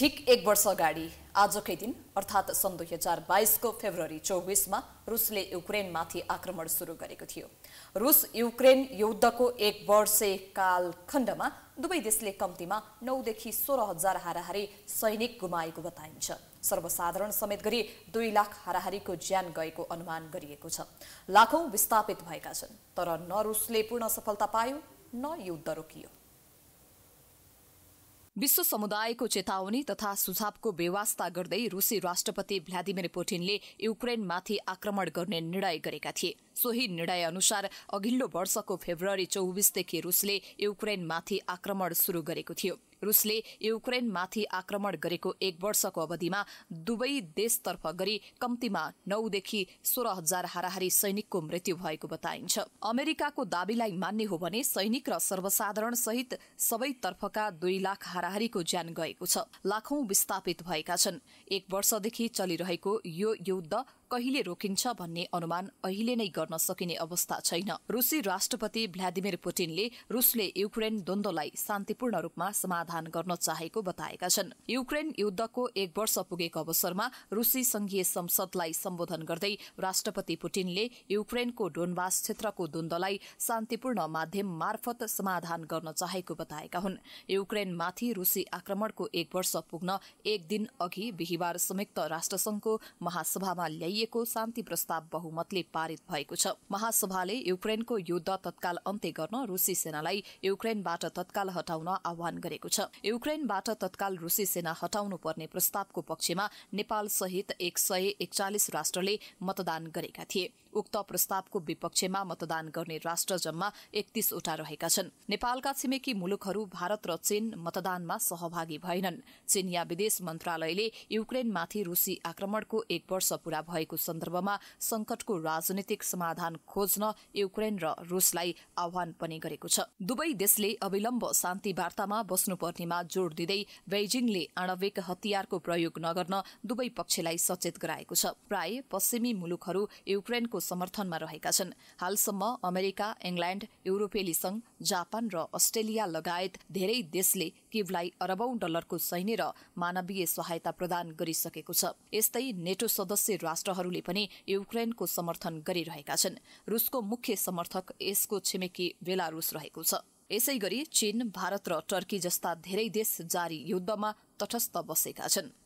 ठिक एक वर्ष अगाडि आजकै दिन अर्थात् सन् दुई हजार बाइसको फेब्रुअरी चौबिसमा रुसले युक्रेनमाथि आक्रमण सुरु गरेको थियो रुस युक्रेन युद्धको एक वर्षे कालखण्डमा दुवै देशले कम्तीमा नौदेखि सोह्र हजार हाराहारी सैनिक गुमाएको बताइन्छ सर्वसाधारण समेत गरी दुई लाख हाराहारीको ज्यान गएको अनुमान गरिएको छ लाखौँ विस्थापित भएका छन् तर न रुसले पूर्ण सफलता पायो न युद्ध रोकियो विश्व समुदायको चेतावनी तथा सुझावको व्यवस्था गर्दै रूसी राष्ट्रपति भ्लादिमिर पुटिनले युक्रेनमाथि आक्रमण गर्ने निर्णय गरेका थिए सोही निर्णय अनुसार अघिल्लो वर्षको फेब्रुअरी चौबिसदेखि रूसले युक्रेनमाथि आक्रमण शुरू गरेको थियो रुसले युक्रेनमाथि आक्रमण गरेको एक वर्षको अवधिमा दुवै देशतर्फ गरी कम्तीमा नौदेखि सोह्र हजार हाराहारी सैनिकको मृत्यु भएको बताइन्छ अमेरिकाको दावीलाई मान्ने हो भने सैनिक र सर्वसाधारण सहित सबैतर्फका दुई लाख हाराहारीको ज्यान गएको छ लाखौं विस्थापित भएका छन् एक वर्षदेखि चलिरहेको यो युद्ध कहिले रोकिन्छ भन्ने अनुमान अहिले नै गर्न सकिने अवस्था छैन रुसी राष्ट्रपति भ्लादिमिर पुटिनले रुसले युक्रेन द्वन्द्वलाई शान्तिपूर्ण रूपमा समाधान गर्न चाहेको बताएका छन् युक्रेन युद्धको एक वर्ष पुगेको अवसरमा रुसी संघीय संसदलाई सम्बोधन गर्दै राष्ट्रपति पुटिनले युक्रेनको डोनबास क्षेत्रको द्वन्द्वलाई शान्तिपूर्ण माध्यम मार्फत समाधान गर्न चाहेको बताएका हुन् युक्रेनमाथि रुसी आक्रमणको एक वर्ष पुग्न एक दिन अघि बिहिबार संयुक्त राष्ट्रसंघको महासभामा ल्याइएको गरिएको शान्ति प्रस्ताव बहुमतले पारित भएको छ महासभाले युक्रेनको युद्ध तत्काल अन्त्य गर्न रूसी सेनालाई युक्रेनबाट तत्काल हटाउन आह्वान गरेको छ युक्रेनबाट तत्काल रूसी सेना हटाउनु पर्ने प्रस्तावको पक्षमा नेपाल सहित एक सय एकचालिस राष्ट्रले मतदान गरेका थिए उक्त प्रस्तावको विपक्षमा मतदान गर्ने राष्ट्र जम्मा एकतीसवटा रहेका छन् नेपालका छिमेकी मुलुकहरू भारत र चीन मतदानमा सहभागी भएनन् चीनिया विदेश मन्त्रालयले युक्रेनमाथि रूसी आक्रमणको एक वर्ष पूरा भएको भएको सन्दर्भमा संकटको राजनैतिक समाधान खोज्न युक्रेन र रुसलाई आह्वान पनि गरेको छ दुवै देशले अविलम्ब शान्ति वार्तामा बस्नुपर्नेमा जोड़ दिँदै बेजिङले आणविक हतियारको प्रयोग नगर्न दुवै पक्षलाई सचेत गराएको छ प्राय पश्चिमी मुलुकहरू युक्रेनको समर्थनमा रहेका छन् हालसम्म अमेरिका इङ्ल्याण्ड युरोपेली संघ जापान र अस्ट्रेलिया लगायत धेरै देशले किबलाई अरबौं डलरको सैन्य र मानवीय सहायता प्रदान गरिसकेको छ यस्तै नेटो सदस्य राष्ट्रहरू देशहरूले पनि युक्रेनको समर्थन गरिरहेका छन् रुसको मुख्य समर्थक यसको छिमेकी बेलारूस रहेको छ यसै गरी चीन भारत र टर्की जस्ता धेरै देश जारी युद्धमा तटस्थ बसेका छन्